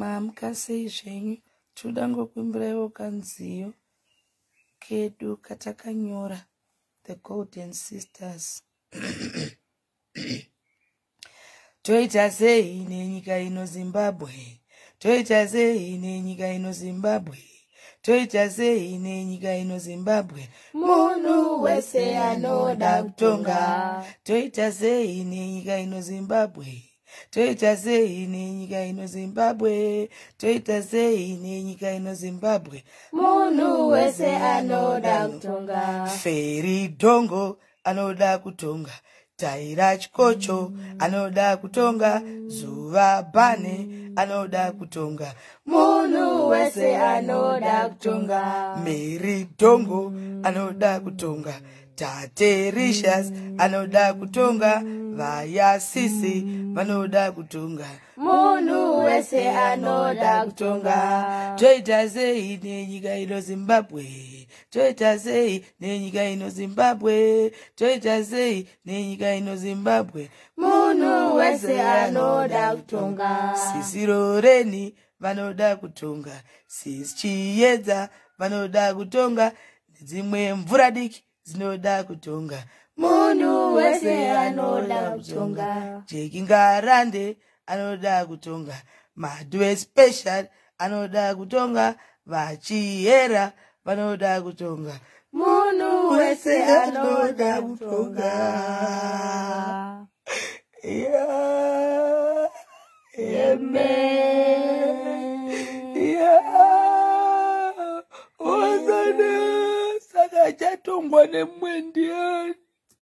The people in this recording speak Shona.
maamuka sei zvenyu tinoda ngokuimbiraiwo kanziyo kedu katakanyora the golden sisters toita sei nenyika ino zimbabwe toita sei nenyika ino zimbabwe toita sei nenyika ino zimbabwe munhu wese anoda kutonga toita sei nenyika ino zimbabwe toita sei nenyika ino zimbabwe toita sei nenyika ino zimbabwe munhu wese anoda kutonga feri dhongo anoda kutonga taira chikocho anoda kutonga zuva bhane anoda kutonga munhu wese anoda kutonga mhiri dhongo anoda kutonga tateritius anoda kutonga vayasisi vanoda kutonga munhu wese anoda kutonga toita sei nenyika ino zimbabwe toita sei nenyika ino zimbabwe toita sei nenyika ino zimbabwe munhu wese anoda kutonga sisiro reni vanoda kutonga sisichiedza vanoda kutonga nedzimwe mvura diki dzinoda kutonga munhu wese anoda kutonga jekingarande anoda kutonga madhue special anoda kutonga vachiyera vanoda kutonga munhu wese anoda kutonga yeah. yeah. yeah. hajatombwa nemwendiani